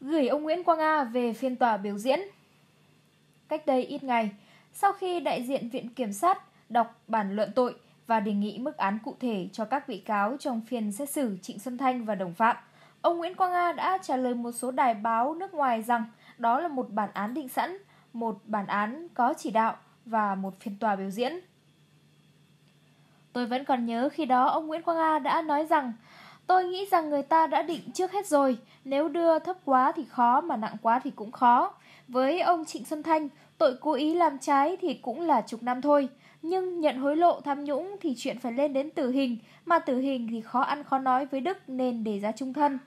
gửi ông Nguyễn Quang A về phiên tòa biểu diễn. Cách đây ít ngày, sau khi đại diện Viện Kiểm sát đọc bản luận tội và đề nghị mức án cụ thể cho các bị cáo trong phiên xét xử Trịnh Xuân Thanh và đồng phạm, ông Nguyễn Quang A đã trả lời một số đài báo nước ngoài rằng đó là một bản án định sẵn, một bản án có chỉ đạo và một phiên tòa biểu diễn. Tôi vẫn còn nhớ khi đó ông Nguyễn Quang A đã nói rằng Tôi nghĩ rằng người ta đã định trước hết rồi, nếu đưa thấp quá thì khó mà nặng quá thì cũng khó. Với ông Trịnh Xuân Thanh, tội cố ý làm trái thì cũng là chục năm thôi. Nhưng nhận hối lộ tham nhũng thì chuyện phải lên đến tử hình, mà tử hình thì khó ăn khó nói với Đức nên để ra trung thân.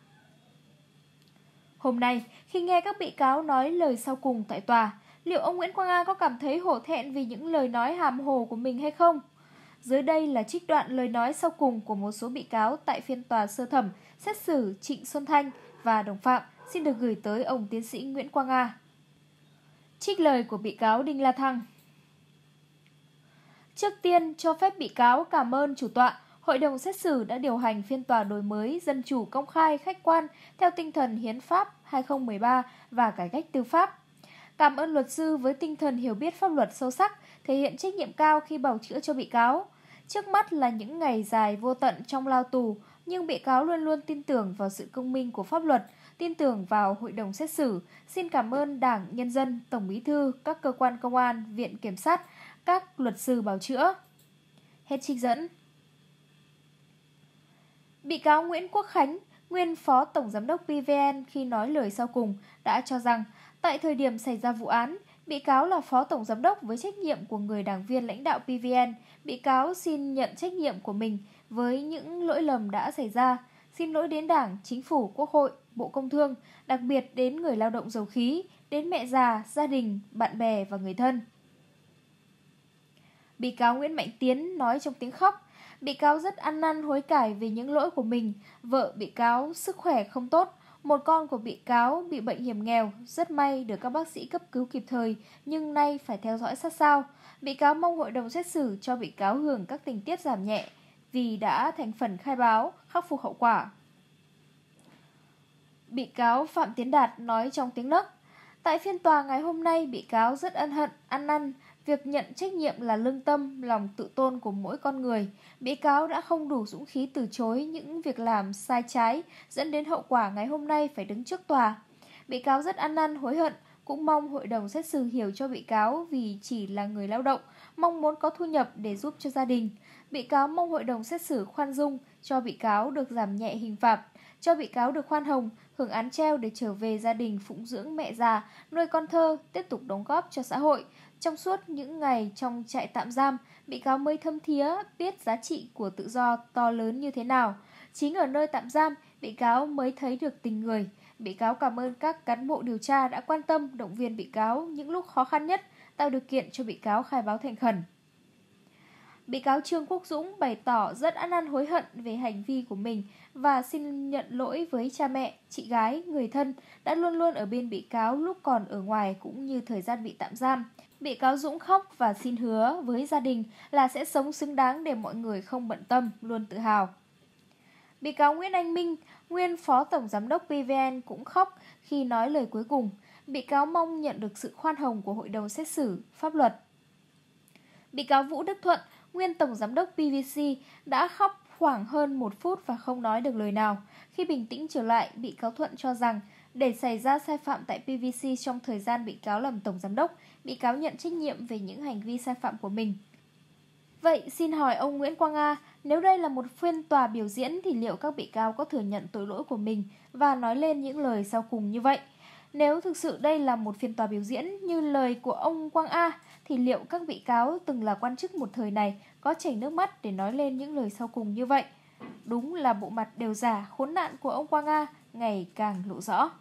Hôm nay, khi nghe các bị cáo nói lời sau cùng tại tòa, liệu ông Nguyễn Quang An có cảm thấy hổ thẹn vì những lời nói hàm hồ của mình hay không? Dưới đây là trích đoạn lời nói sau cùng của một số bị cáo tại phiên tòa sơ thẩm xét xử Trịnh Xuân Thanh và đồng phạm xin được gửi tới ông tiến sĩ Nguyễn Quang A. Trích lời của bị cáo Đinh La Thăng Trước tiên, cho phép bị cáo cảm ơn chủ tọa, hội đồng xét xử đã điều hành phiên tòa đổi mới, dân chủ, công khai, khách quan theo tinh thần Hiến pháp 2013 và cải cách tư pháp. Cảm ơn luật sư với tinh thần hiểu biết pháp luật sâu sắc, thể hiện trách nhiệm cao khi bảo chữa cho bị cáo. Trước mắt là những ngày dài vô tận trong lao tù, nhưng bị cáo luôn luôn tin tưởng vào sự công minh của pháp luật, tin tưởng vào hội đồng xét xử. Xin cảm ơn Đảng, Nhân dân, Tổng Bí Thư, các cơ quan công an, Viện Kiểm sát, các luật sư bào chữa. Hết trích dẫn. Bị cáo Nguyễn Quốc Khánh, nguyên Phó Tổng Giám đốc PVN khi nói lời sau cùng, đã cho rằng tại thời điểm xảy ra vụ án, Bị cáo là phó tổng giám đốc với trách nhiệm của người đảng viên lãnh đạo PVN. Bị cáo xin nhận trách nhiệm của mình với những lỗi lầm đã xảy ra. Xin lỗi đến Đảng, Chính phủ, Quốc hội, Bộ Công Thương, đặc biệt đến người lao động dầu khí, đến mẹ già, gia đình, bạn bè và người thân. Bị cáo Nguyễn Mạnh Tiến nói trong tiếng khóc, bị cáo rất ăn năn hối cải về những lỗi của mình, vợ bị cáo sức khỏe không tốt, một con của bị cáo bị bệnh hiểm nghèo, rất may được các bác sĩ cấp cứu kịp thời, nhưng nay phải theo dõi sát sao. Bị cáo mong hội đồng xét xử cho bị cáo hưởng các tình tiết giảm nhẹ vì đã thành phần khai báo, khắc phục hậu quả. Bị cáo Phạm Tiến Đạt nói trong tiếng nấc Tại phiên tòa ngày hôm nay, bị cáo rất ân hận, ăn năn Việc nhận trách nhiệm là lương tâm, lòng tự tôn của mỗi con người. Bị cáo đã không đủ dũng khí từ chối những việc làm sai trái, dẫn đến hậu quả ngày hôm nay phải đứng trước tòa. Bị cáo rất ăn năn, hối hận, cũng mong hội đồng xét xử hiểu cho bị cáo vì chỉ là người lao động, mong muốn có thu nhập để giúp cho gia đình. Bị cáo mong hội đồng xét xử khoan dung cho bị cáo được giảm nhẹ hình phạt, cho bị cáo được khoan hồng, hưởng án treo để trở về gia đình phụng dưỡng mẹ già, nuôi con thơ, tiếp tục đóng góp cho xã hội, trong suốt những ngày trong trại tạm giam, bị cáo mới thâm thía biết giá trị của tự do to lớn như thế nào. Chính ở nơi tạm giam, bị cáo mới thấy được tình người. Bị cáo cảm ơn các cán bộ điều tra đã quan tâm, động viên bị cáo những lúc khó khăn nhất, tạo điều kiện cho bị cáo khai báo thành khẩn. Bị cáo Trương Quốc Dũng bày tỏ rất ăn năn hối hận về hành vi của mình và xin nhận lỗi với cha mẹ, chị gái, người thân đã luôn luôn ở bên bị cáo lúc còn ở ngoài cũng như thời gian bị tạm giam. Bị cáo Dũng khóc và xin hứa với gia đình là sẽ sống xứng đáng để mọi người không bận tâm, luôn tự hào. Bị cáo Nguyễn Anh Minh, nguyên phó tổng giám đốc PVN cũng khóc khi nói lời cuối cùng. Bị cáo mong nhận được sự khoan hồng của hội đồng xét xử, pháp luật. Bị cáo Vũ Đức Thuận, nguyên tổng giám đốc PVC đã khóc khoảng hơn một phút và không nói được lời nào. Khi bình tĩnh trở lại, bị cáo Thuận cho rằng để xảy ra sai phạm tại PVC trong thời gian bị cáo làm tổng giám đốc, bị cáo nhận trách nhiệm về những hành vi sai phạm của mình. Vậy xin hỏi ông Nguyễn Quang A, nếu đây là một phiên tòa biểu diễn thì liệu các bị cáo có thừa nhận tội lỗi của mình và nói lên những lời sau cùng như vậy? Nếu thực sự đây là một phiên tòa biểu diễn như lời của ông Quang A, thì liệu các bị cáo từng là quan chức một thời này có chảy nước mắt để nói lên những lời sau cùng như vậy? Đúng là bộ mặt đều giả, khốn nạn của ông Quang A ngày càng lộ rõ.